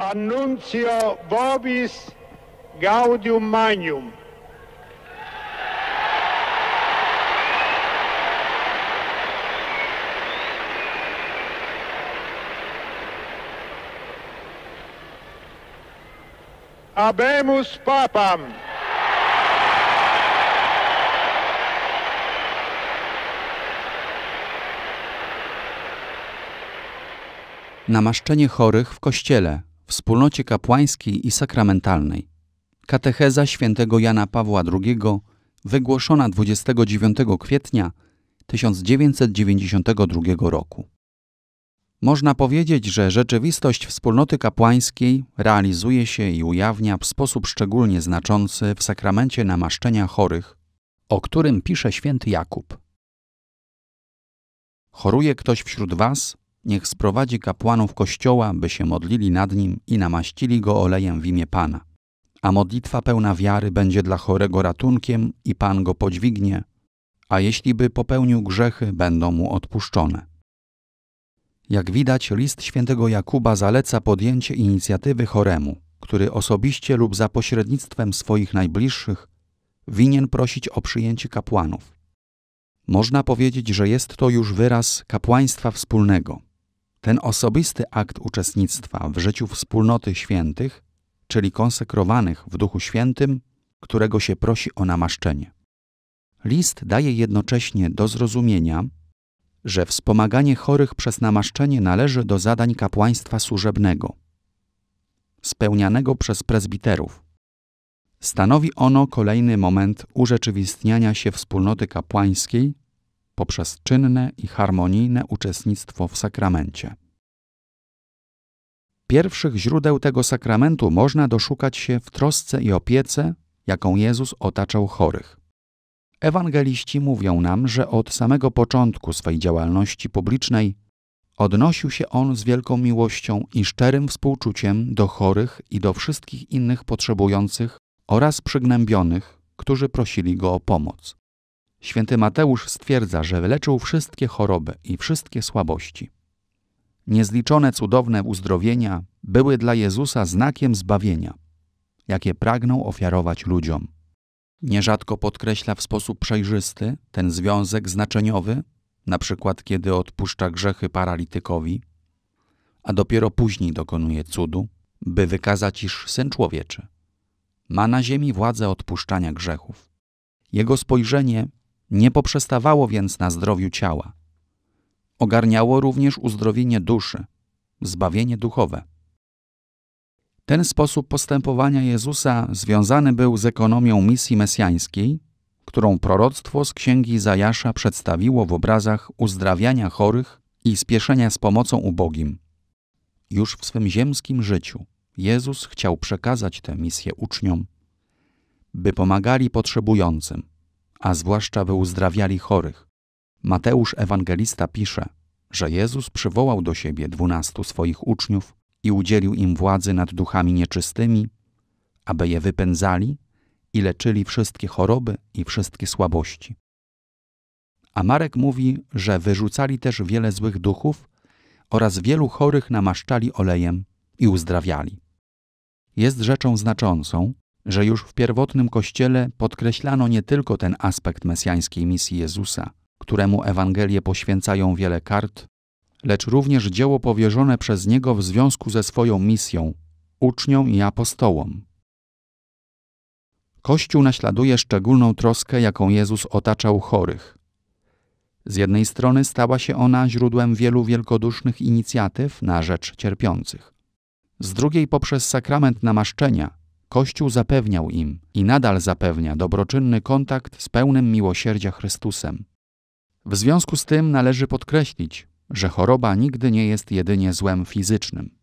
Annuncio Vobis Gaudium Magnum. Abemus Papam. Namaszczenie chorych w kościele wspólnocie kapłańskiej i sakramentalnej. Katecheza świętego Jana Pawła II, wygłoszona 29 kwietnia 1992 roku. Można powiedzieć, że rzeczywistość wspólnoty kapłańskiej realizuje się i ujawnia w sposób szczególnie znaczący w sakramencie namaszczenia chorych, o którym pisze święty Jakub. Choruje ktoś wśród was? niech sprowadzi kapłanów kościoła, by się modlili nad nim i namaścili go olejem w imię Pana. A modlitwa pełna wiary będzie dla chorego ratunkiem i Pan go podźwignie, a jeśli by popełnił grzechy, będą mu odpuszczone. Jak widać, list świętego Jakuba zaleca podjęcie inicjatywy choremu, który osobiście lub za pośrednictwem swoich najbliższych winien prosić o przyjęcie kapłanów. Można powiedzieć, że jest to już wyraz kapłaństwa wspólnego – ten osobisty akt uczestnictwa w życiu wspólnoty świętych, czyli konsekrowanych w Duchu Świętym, którego się prosi o namaszczenie. List daje jednocześnie do zrozumienia, że wspomaganie chorych przez namaszczenie należy do zadań kapłaństwa służebnego, spełnianego przez prezbiterów. Stanowi ono kolejny moment urzeczywistniania się wspólnoty kapłańskiej poprzez czynne i harmonijne uczestnictwo w sakramencie. Pierwszych źródeł tego sakramentu można doszukać się w trosce i opiece, jaką Jezus otaczał chorych. Ewangeliści mówią nam, że od samego początku swej działalności publicznej odnosił się on z wielką miłością i szczerym współczuciem do chorych i do wszystkich innych potrzebujących oraz przygnębionych, którzy prosili go o pomoc. Święty Mateusz stwierdza, że wyleczył wszystkie choroby i wszystkie słabości. Niezliczone cudowne uzdrowienia były dla Jezusa znakiem zbawienia, jakie pragnął ofiarować ludziom. Nierzadko podkreśla w sposób przejrzysty ten związek znaczeniowy, na przykład kiedy odpuszcza grzechy paralitykowi, a dopiero później dokonuje cudu, by wykazać, iż syn człowieczy ma na ziemi władzę odpuszczania grzechów. Jego spojrzenie nie poprzestawało więc na zdrowiu ciała. Ogarniało również uzdrowienie duszy, zbawienie duchowe. Ten sposób postępowania Jezusa związany był z ekonomią misji mesjańskiej, którą proroctwo z księgi Zajasza przedstawiło w obrazach uzdrawiania chorych i spieszenia z pomocą ubogim. Już w swym ziemskim życiu Jezus chciał przekazać tę misję uczniom, by pomagali potrzebującym, a zwłaszcza by uzdrawiali chorych. Mateusz Ewangelista pisze, że Jezus przywołał do siebie dwunastu swoich uczniów i udzielił im władzy nad duchami nieczystymi, aby je wypędzali i leczyli wszystkie choroby i wszystkie słabości. A Marek mówi, że wyrzucali też wiele złych duchów oraz wielu chorych namaszczali olejem i uzdrawiali. Jest rzeczą znaczącą, że już w pierwotnym Kościele podkreślano nie tylko ten aspekt mesjańskiej misji Jezusa, któremu Ewangelie poświęcają wiele kart, lecz również dzieło powierzone przez Niego w związku ze swoją misją, uczniom i apostołom. Kościół naśladuje szczególną troskę, jaką Jezus otaczał chorych. Z jednej strony stała się ona źródłem wielu wielkodusznych inicjatyw na rzecz cierpiących. Z drugiej poprzez sakrament namaszczenia Kościół zapewniał im i nadal zapewnia dobroczynny kontakt z pełnym miłosierdzia Chrystusem. W związku z tym należy podkreślić, że choroba nigdy nie jest jedynie złem fizycznym.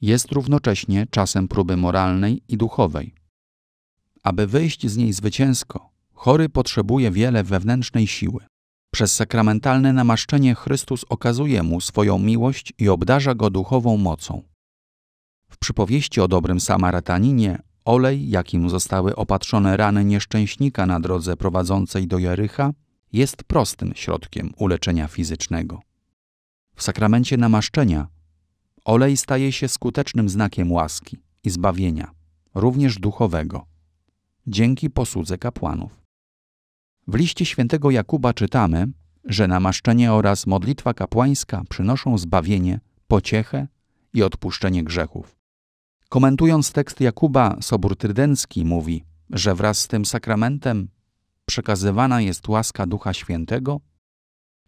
Jest równocześnie czasem próby moralnej i duchowej. Aby wyjść z niej zwycięsko, chory potrzebuje wiele wewnętrznej siły. Przez sakramentalne namaszczenie Chrystus okazuje mu swoją miłość i obdarza go duchową mocą. W przypowieści o dobrym Samarataninie Olej, jakim zostały opatrzone rany nieszczęśnika na drodze prowadzącej do Jericha, jest prostym środkiem uleczenia fizycznego. W sakramencie namaszczenia olej staje się skutecznym znakiem łaski i zbawienia, również duchowego, dzięki posłudze kapłanów. W liście świętego Jakuba czytamy, że namaszczenie oraz modlitwa kapłańska przynoszą zbawienie, pociechę i odpuszczenie grzechów. Komentując tekst Jakuba, Sobór Trydencki mówi, że wraz z tym sakramentem przekazywana jest łaska Ducha Świętego,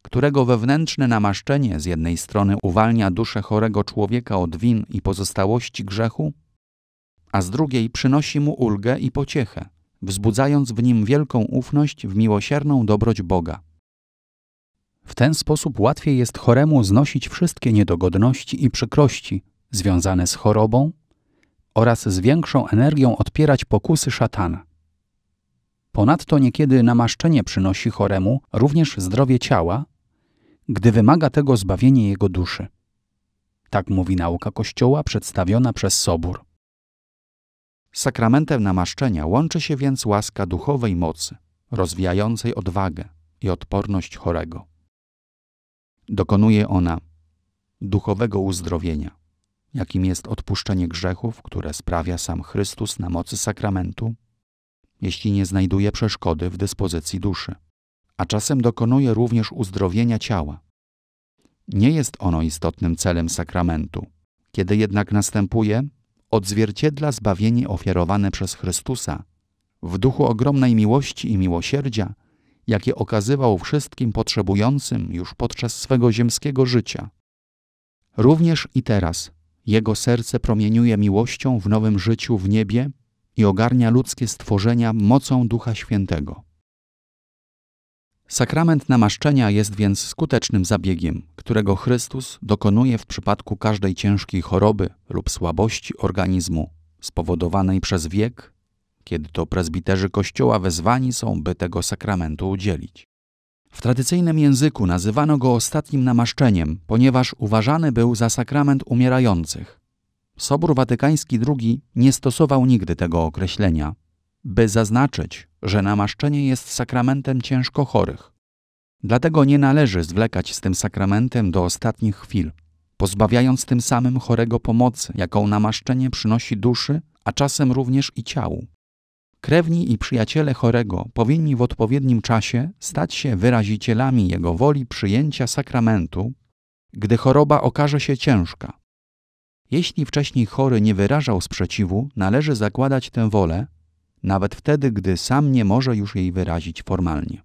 którego wewnętrzne namaszczenie z jednej strony uwalnia duszę chorego człowieka od win i pozostałości grzechu, a z drugiej przynosi mu ulgę i pociechę, wzbudzając w nim wielką ufność w miłosierną dobroć Boga. W ten sposób łatwiej jest choremu znosić wszystkie niedogodności i przykrości związane z chorobą oraz z większą energią odpierać pokusy szatana. Ponadto niekiedy namaszczenie przynosi choremu również zdrowie ciała, gdy wymaga tego zbawienie jego duszy. Tak mówi nauka Kościoła przedstawiona przez Sobór. Z sakramentem namaszczenia łączy się więc łaska duchowej mocy, rozwijającej odwagę i odporność chorego. Dokonuje ona duchowego uzdrowienia jakim jest odpuszczenie grzechów, które sprawia sam Chrystus na mocy sakramentu, jeśli nie znajduje przeszkody w dyspozycji duszy, a czasem dokonuje również uzdrowienia ciała. Nie jest ono istotnym celem sakramentu. Kiedy jednak następuje, odzwierciedla zbawienie ofiarowane przez Chrystusa w duchu ogromnej miłości i miłosierdzia, jakie okazywał wszystkim potrzebującym już podczas swego ziemskiego życia. Również i teraz jego serce promieniuje miłością w nowym życiu w niebie i ogarnia ludzkie stworzenia mocą Ducha Świętego. Sakrament namaszczenia jest więc skutecznym zabiegiem, którego Chrystus dokonuje w przypadku każdej ciężkiej choroby lub słabości organizmu spowodowanej przez wiek, kiedy to prezbiterzy Kościoła wezwani są, by tego sakramentu udzielić. W tradycyjnym języku nazywano go ostatnim namaszczeniem, ponieważ uważany był za sakrament umierających. Sobór Watykański II nie stosował nigdy tego określenia, by zaznaczyć, że namaszczenie jest sakramentem ciężko chorych. Dlatego nie należy zwlekać z tym sakramentem do ostatnich chwil, pozbawiając tym samym chorego pomocy, jaką namaszczenie przynosi duszy, a czasem również i ciału. Krewni i przyjaciele chorego powinni w odpowiednim czasie stać się wyrazicielami jego woli przyjęcia sakramentu, gdy choroba okaże się ciężka. Jeśli wcześniej chory nie wyrażał sprzeciwu, należy zakładać tę wolę, nawet wtedy, gdy sam nie może już jej wyrazić formalnie.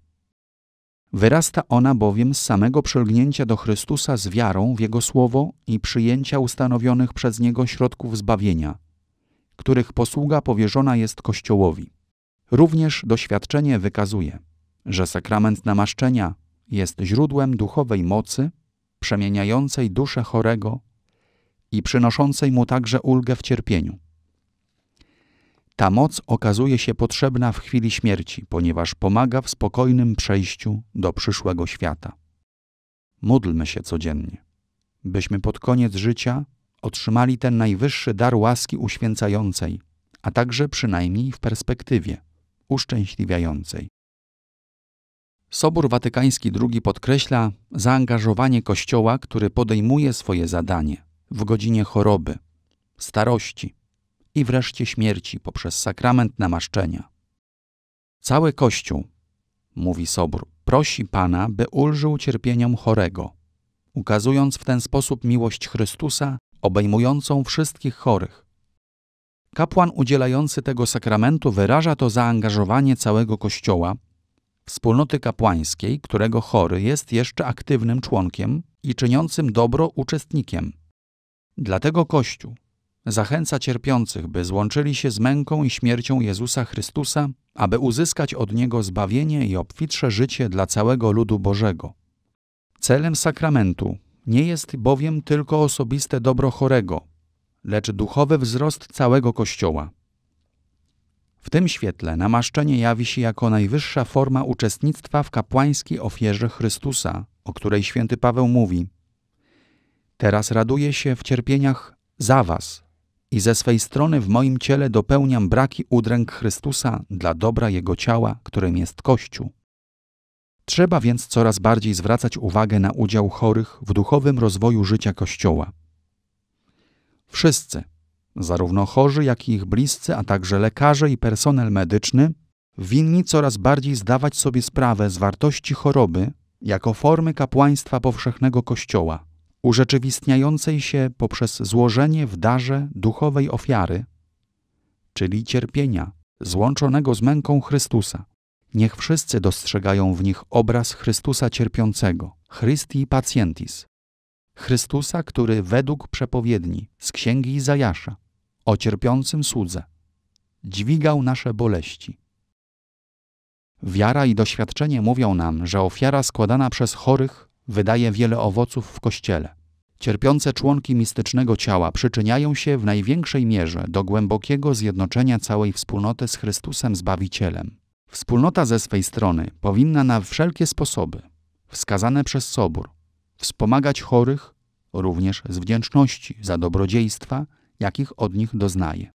Wyrasta ona bowiem z samego przylgnięcia do Chrystusa z wiarą w Jego Słowo i przyjęcia ustanowionych przez Niego środków zbawienia – których posługa powierzona jest Kościołowi. Również doświadczenie wykazuje, że sakrament namaszczenia jest źródłem duchowej mocy, przemieniającej duszę chorego i przynoszącej mu także ulgę w cierpieniu. Ta moc okazuje się potrzebna w chwili śmierci, ponieważ pomaga w spokojnym przejściu do przyszłego świata. Módlmy się codziennie, byśmy pod koniec życia otrzymali ten najwyższy dar łaski uświęcającej, a także przynajmniej w perspektywie uszczęśliwiającej. Sobór Watykański II podkreśla zaangażowanie Kościoła, który podejmuje swoje zadanie w godzinie choroby, starości i wreszcie śmierci poprzez sakrament namaszczenia. Cały Kościół, mówi Sobór, prosi Pana, by ulżył cierpieniom chorego, ukazując w ten sposób miłość Chrystusa obejmującą wszystkich chorych. Kapłan udzielający tego sakramentu wyraża to zaangażowanie całego Kościoła, wspólnoty kapłańskiej, którego chory jest jeszcze aktywnym członkiem i czyniącym dobro uczestnikiem. Dlatego Kościół zachęca cierpiących, by złączyli się z męką i śmiercią Jezusa Chrystusa, aby uzyskać od Niego zbawienie i obfitsze życie dla całego ludu Bożego. Celem sakramentu nie jest bowiem tylko osobiste dobro chorego, lecz duchowy wzrost całego Kościoła. W tym świetle namaszczenie jawi się jako najwyższa forma uczestnictwa w kapłańskiej ofierze Chrystusa, o której święty Paweł mówi. Teraz raduję się w cierpieniach za was i ze swej strony w moim ciele dopełniam braki udręk Chrystusa dla dobra Jego ciała, którym jest Kościół. Trzeba więc coraz bardziej zwracać uwagę na udział chorych w duchowym rozwoju życia Kościoła. Wszyscy, zarówno chorzy, jak i ich bliscy, a także lekarze i personel medyczny, winni coraz bardziej zdawać sobie sprawę z wartości choroby jako formy kapłaństwa powszechnego Kościoła, urzeczywistniającej się poprzez złożenie w darze duchowej ofiary, czyli cierpienia złączonego z męką Chrystusa. Niech wszyscy dostrzegają w nich obraz Chrystusa cierpiącego, Christi Patientis, Chrystusa, który według przepowiedni z księgi Izajasza o cierpiącym słudze dźwigał nasze boleści. Wiara i doświadczenie mówią nam, że ofiara składana przez chorych wydaje wiele owoców w kościele. Cierpiące członki mistycznego ciała przyczyniają się w największej mierze do głębokiego zjednoczenia całej wspólnoty z Chrystusem Zbawicielem. Wspólnota ze swej strony powinna na wszelkie sposoby, wskazane przez Sobór, wspomagać chorych również z wdzięczności za dobrodziejstwa, jakich od nich doznaje.